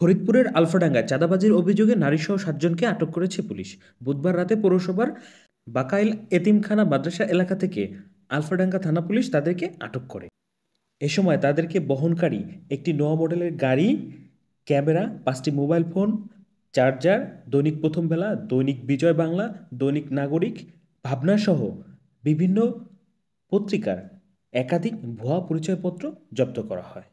ফরিদপুরের আলফাডাঙ্গায় চাঁদাবাজির অভিযোগে নারীসহ সাতজনকে আটক করেছে পুলিশ বুধবার রাতে পৌরসভার বাকাইল এতিমখানা মাদ্রাসা এলাকা থেকে আলফাডাঙ্গা থানা পুলিশ তাদেরকে আটক করে এ সময় তাদেরকে বহনকারী একটি নোয়া মডেলের গাড়ি ক্যামেরা পাঁচটি মোবাইল ফোন চার্জার দৈনিক প্রথম বেলা দৈনিক বিজয় বাংলা দৈনিক নাগরিক ভাবনাসহ বিভিন্ন পত্রিকার একাধিক ভুয়া পরিচয়পত্র জব্দ করা হয়